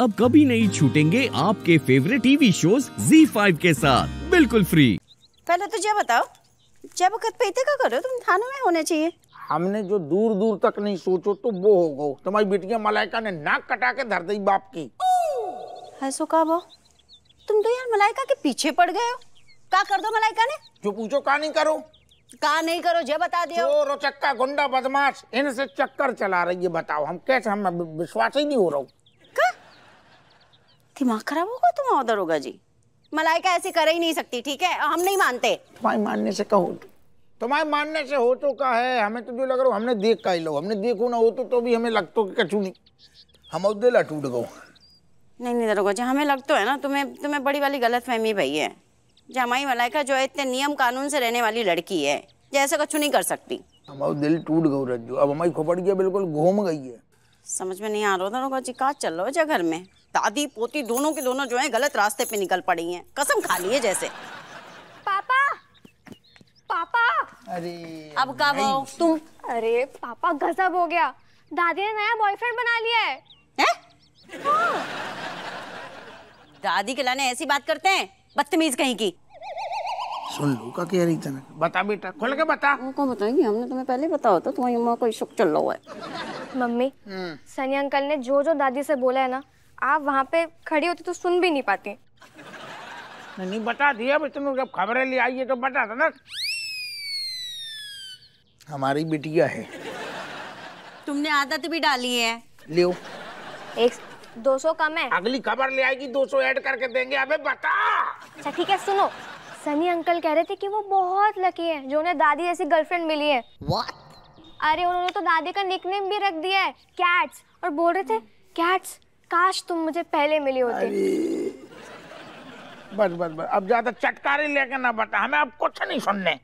अब कभी नहीं छूटेंगे आपके फेवरेट टीवी शोज Z5 के साथ बिल्कुल फ्री पहले तो ये बताओ जब वक्त पे का करो तुम थाने में होने चाहिए हमने जो दूर दूर तक नहीं सोचो तो वो हो गो तुम्हारी बेटिया मलाइका ने नाक कटा के धर दी बाप की ऐसो का वो तुम तो यार मलाइका के पीछे पड़ गए हो का कर दो मलाइका ने जो पूछो का नहीं करो का नहीं करो जब बता दियो चोर चक्का गुंडा बदमाश इनसे चक्कर चला रही है बताओ हम कैसे हम विश्वास ही नहीं हो रहा हूँ दिमाग खराब होगा तुम और दरोगा जी मलाइका ऐसे कर ही नहीं सकती ठीक है हम नहीं मानते तुम्हारे मानने से कहो तो। तुम्हारे मानने से हो तो का है हमें तो जो लग रहा हमने देख का ही लो हमने देखो ना हो तो, तो भी हमें लगतो कि कछु नहीं हम अब दिल टूट गो नहीं नहीं दरोगा जी हमें लगता तो है ना तुम्हें तुम्हें बड़ी वाली गलत फहमी भई है जमाई मलाइका जो है इतने नियम कानून से रहने वाली लड़की है जैसे कछु नहीं कर सकती हमारा दिल टूट गो रज्जू अब हमारी खोपड़ गया बिल्कुल घूम गई है समझ में नहीं आ रहा दरोगा जी कहा चल रहा हो घर में दादी पोती दोनों के दोनों जो हैं गलत रास्ते पे निकल पड़ी हैं कसम खा लिए जैसे पापा पापा अरे अब कब आओ तुम अरे पापा गजब हो गया दादी ने नया बॉयफ्रेंड बना लिया है, है? हाँ। दादी के लाने ऐसी बात करते हैं बदतमीज कहीं की सुन लो का कह रही तने बता बेटा खोल के बता हमको बताएंगे हमने तुम्हें पहले बताया था तुम्हारी माँ को शक चल रहा है मम्मी हम्म। सनी अंकल ने जो जो दादी से बोला है ना आप वहाँ पे खड़ी होती तो सुन भी नहीं पाती नहीं बता दिया भाई तुम जब खबरें ले आई है तो बता था ना हमारी बिटिया है तुमने आदत भी डाली है लियो एक दो सौ कम है अगली खबर ले आएगी दो सौ एड करके देंगे अबे बता अच्छा ठीक है सुनो सनी अंकल कह रहे थे कि वो बहुत लकी है जो उन्हें दादी जैसी गर्लफ्रेंड मिली है What? अरे उन्होंने तो दादी का निकनेम भी रख दिया है कैट्स और बोल रहे थे कैट्स काश तुम मुझे पहले मिले होते बस बस बस अब ज्यादा चटकारी लेके ना बता हमें अब कुछ नहीं सुनने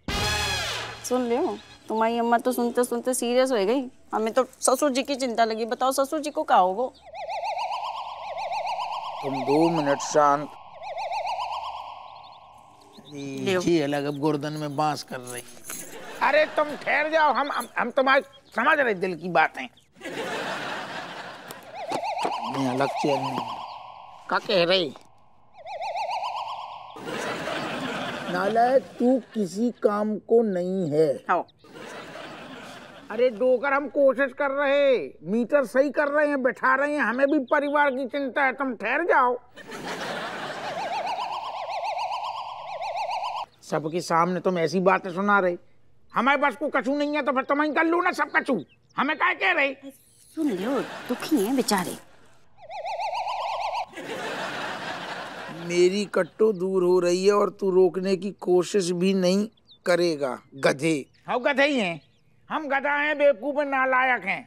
सुन लियो तुम्हारी अम्मा तो सुनते सुनते सीरियस हो गई हमें तो ससुर जी की चिंता लगी बताओ ससुर जी को क्या होगा तुम दो मिनट शांत जी अलग अब गोर्दन में बांस कर रही अरे तुम ठहर जाओ हम हम, हम तुम्हारी समझ रहे दिल की बातें मैं अलग चेयर में का कह रही नालायक तू किसी काम को नहीं है हाँ। अरे डोकर हम कोशिश कर रहे मीटर सही कर रहे हैं बैठा रहे हैं हमें भी परिवार की चिंता है तुम ठहर जाओ सबके सामने तुम ऐसी बातें सुना रहे हमारे पास को कछू नहीं है तो फिर तुम कर लो ना सब कछू हमें क्या कह रहे सुन लो दुखी हैं बेचारे मेरी कट्टो दूर हो रही है और तू रोकने की कोशिश भी नहीं करेगा गधे हम गधे ही हैं हम गधा हैं बेवकूफ नालायक हैं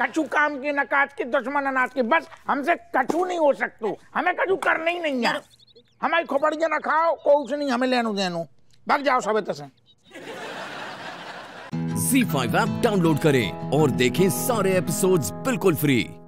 कछु काम के नकाज के दुश्मन अनाज के बस हमसे कछु नहीं हो सकते हमें कछु करना ही नहीं है हमारी खोपड़िया ना खाओ कुछ नहीं हमें लेनो देनो भाग जाओ सब तसे जी ऐप डाउनलोड करें और देखें सारे एपिसोड्स बिल्कुल फ्री